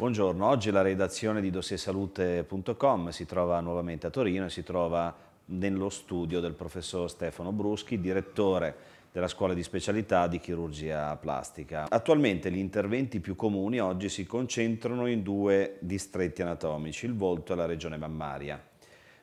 Buongiorno, oggi la redazione di dossiesalute.com si trova nuovamente a Torino e si trova nello studio del professor Stefano Bruschi, direttore della scuola di specialità di chirurgia plastica. Attualmente gli interventi più comuni oggi si concentrano in due distretti anatomici, il volto e la regione mammaria.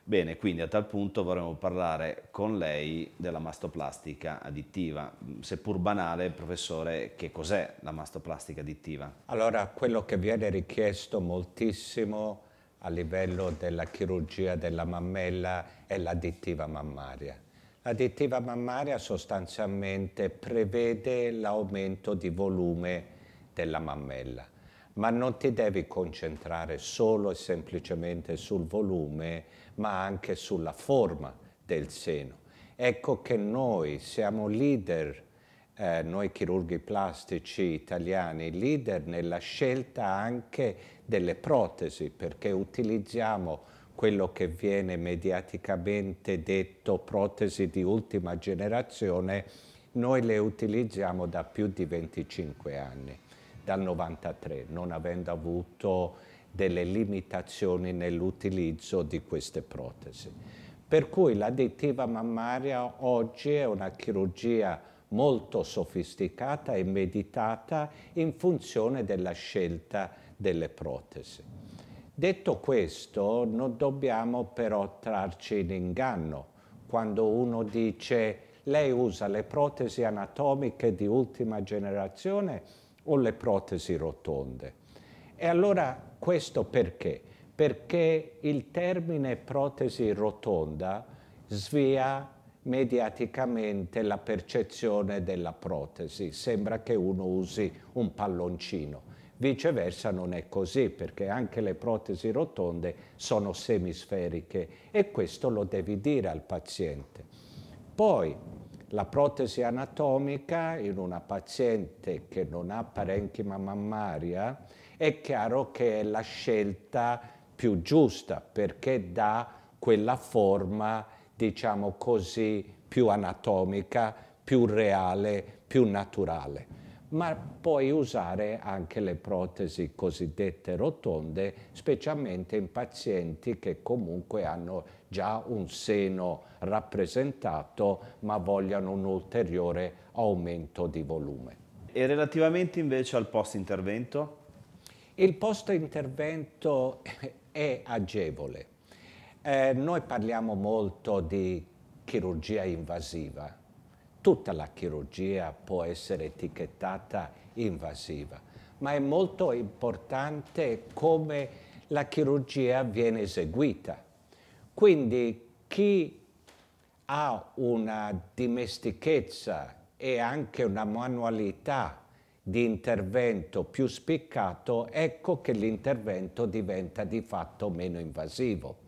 Bene, quindi a tal punto vorremmo parlare con lei della mastoplastica additiva. Mm, seppur banale, professore, che cos'è la mastoplastica additiva? Allora, quello che viene richiesto moltissimo a livello della chirurgia della mammella è l'additiva mammaria. L'additiva mammaria sostanzialmente prevede l'aumento di volume della mammella ma non ti devi concentrare solo e semplicemente sul volume, ma anche sulla forma del seno. Ecco che noi siamo leader, eh, noi chirurghi plastici italiani, leader nella scelta anche delle protesi, perché utilizziamo quello che viene mediaticamente detto protesi di ultima generazione, noi le utilizziamo da più di 25 anni dal 93, non avendo avuto delle limitazioni nell'utilizzo di queste protesi. Per cui l'additiva mammaria oggi è una chirurgia molto sofisticata e meditata in funzione della scelta delle protesi. Detto questo, non dobbiamo però trarci in inganno quando uno dice lei usa le protesi anatomiche di ultima generazione o le protesi rotonde. E allora questo perché? Perché il termine protesi rotonda svia mediaticamente la percezione della protesi, sembra che uno usi un palloncino. Viceversa non è così perché anche le protesi rotonde sono semisferiche e questo lo devi dire al paziente. Poi la protesi anatomica in una paziente che non ha parenchima mammaria è chiaro che è la scelta più giusta perché dà quella forma, diciamo così, più anatomica, più reale, più naturale ma puoi usare anche le protesi cosiddette rotonde, specialmente in pazienti che comunque hanno già un seno rappresentato ma vogliano un ulteriore aumento di volume. E relativamente invece al post intervento? Il post intervento è agevole. Eh, noi parliamo molto di chirurgia invasiva, tutta la chirurgia può essere etichettata invasiva, ma è molto importante come la chirurgia viene eseguita. Quindi chi ha una dimestichezza e anche una manualità di intervento più spiccato, ecco che l'intervento diventa di fatto meno invasivo.